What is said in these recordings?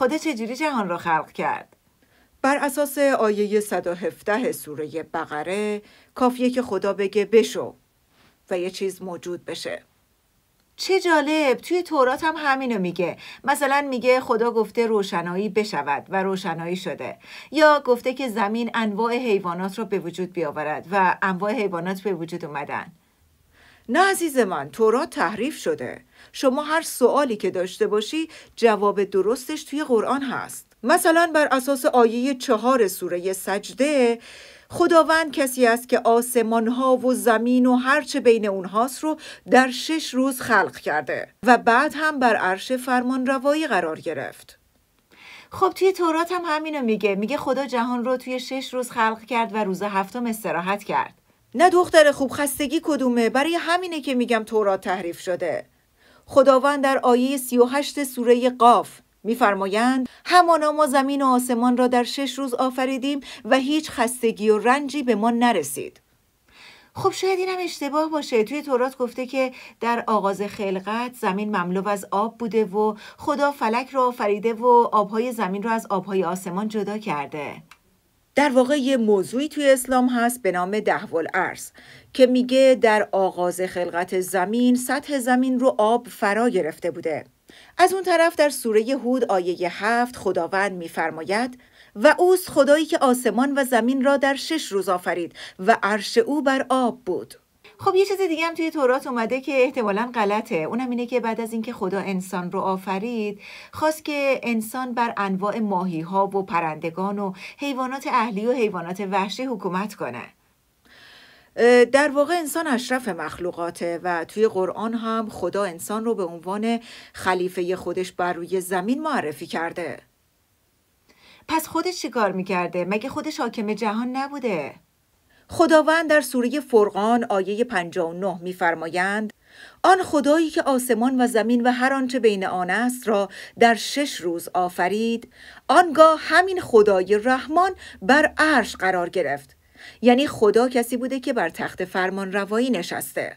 خدا چجوری جهان را خلق کرد بر اساس آیه 117 سوره بقره کافیه که خدا بگه بشو و یه چیز موجود بشه چه جالب توی تورات هم همینو میگه مثلا میگه خدا گفته روشنایی بشود و روشنایی شده یا گفته که زمین انواع حیوانات را به وجود بیاورد و انواع حیوانات به وجود اومدن نه عزیز من تورات تحریف شده شما هر سوالی که داشته باشی جواب درستش توی قرآن هست مثلا بر اساس آیه چهار سوره سجده خداوند کسی است که آسمان ها و زمین و هرچه بین اونهاست رو در شش روز خلق کرده و بعد هم بر عرش فرمان روایی قرار گرفت خب توی تورات هم همینو میگه میگه خدا جهان رو توی شش روز خلق کرد و روز هفتم استراحت کرد نه دختر خوب خستگی کدومه برای همینه که میگم تورات تحریف شده خداوند در آیه 38 سوره قاف میفرمایند همانا ما زمین و آسمان را در شش روز آفریدیم و هیچ خستگی و رنجی به ما نرسید خب شاید اینم اشتباه باشه توی تورات گفته که در آغاز خلقت زمین مملو از آب بوده و خدا فلک را آفریده و آبهای زمین را از آبهای آسمان جدا کرده در واقع یه موضوعی توی اسلام هست به نام دهول ارز که میگه در آغاز خلقت زمین سطح زمین رو آب فرا گرفته بوده از اون طرف در سوره هود آیه هفت خداوند میفرماید و اوست خدایی که آسمان و زمین را در شش روز آفرید و عرش او بر آب بود خب یه چیز دیگه هم توی تورات اومده که احتمالا غلطه اونم اینه که بعد از اینکه خدا انسان رو آفرید خواست که انسان بر انواع ماهی ها و پرندگان و حیوانات اهلی و حیوانات وحشی حکومت کنه در واقع انسان اشرف مخلوقاته و توی قرآن هم خدا انسان رو به عنوان خلیفه خودش بر روی زمین معرفی کرده پس خودش چیکار میکرده؟ مگه خودش حاکم جهان نبوده؟ خداوند در سوره فرقان آیه 59 میفرمایند آن خدایی که آسمان و زمین و هر آنچه بین آن است را در شش روز آفرید آنگاه همین خدای رحمان بر عرش قرار گرفت یعنی خدا کسی بوده که بر تخت فرمان روایی نشسته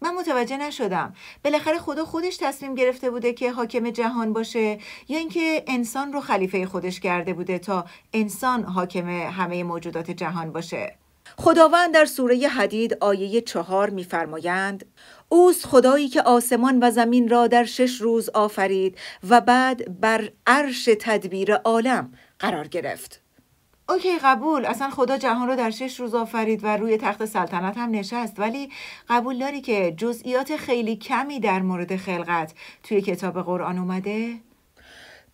من متوجه نشدم بالاخره خدا خودش تصمیم گرفته بوده که حاکم جهان باشه یا اینکه انسان رو خلیفه خودش کرده بوده تا انسان حاکم همه موجودات جهان باشه خداوند در سوره حدید آیه چهار میفرمایند اوست خدایی که آسمان و زمین را در شش روز آفرید و بعد بر عرش تدبیر عالم قرار گرفت اوکی قبول اصلا خدا جهان رو در شش روز آفرید و روی تخت سلطنت هم نشست ولی قبول داری که جزئیات خیلی کمی در مورد خلقت توی کتاب قرآن اومده؟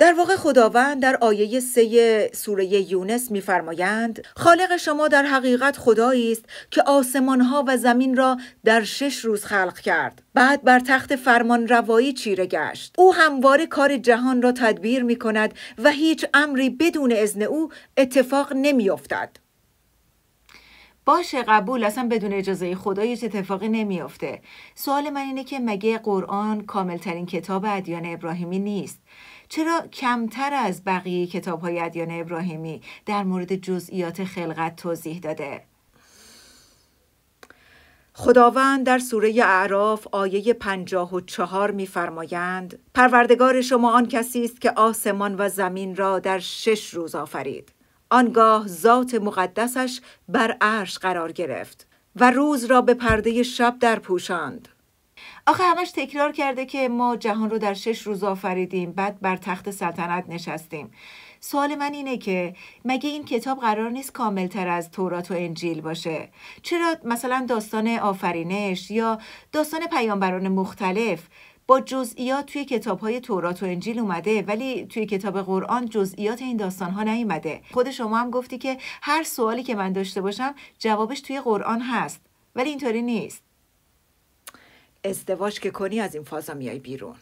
در واقع خداوند در آیه سه سوره یونس میفرمایند خالق شما در حقیقت خدایی است که آسمانها و زمین را در شش روز خلق کرد بعد بر تخت فرمان روایی چیره گشت او همواره کار جهان را تدبیر می کند و هیچ امری بدون اذن او اتفاق نمی افتد. باشه قبول اصلا بدون اجازه خدا هیچ اتفاقی نمیافته سوال من اینه که مگه قرآن کاملترین کتاب ادیان ابراهیمی نیست چرا کمتر از بقیه کتاب های ادیان ابراهیمی در مورد جزئیات خلقت توضیح داده؟ خداوند در سوره اعراف آیه پنجاه و چهار میفرمایند پروردگار شما آن کسی است که آسمان و زمین را در شش روز آفرید آنگاه ذات مقدسش بر عرش قرار گرفت و روز را به پرده شب در پوشاند آخه همش تکرار کرده که ما جهان رو در شش روز آفریدیم بعد بر تخت سلطنت نشستیم سوال من اینه که مگه این کتاب قرار نیست کاملتر از تورات و انجیل باشه چرا مثلا داستان آفرینش یا داستان پیامبران مختلف با جزئیات توی کتاب های تورات و انجیل اومده ولی توی کتاب قرآن جزئیات این داستان ها نیومده خود شما هم گفتی که هر سوالی که من داشته باشم جوابش توی قرآن هست ولی اینطوری نیست ازدواج که کنی از این فازا میای بیرون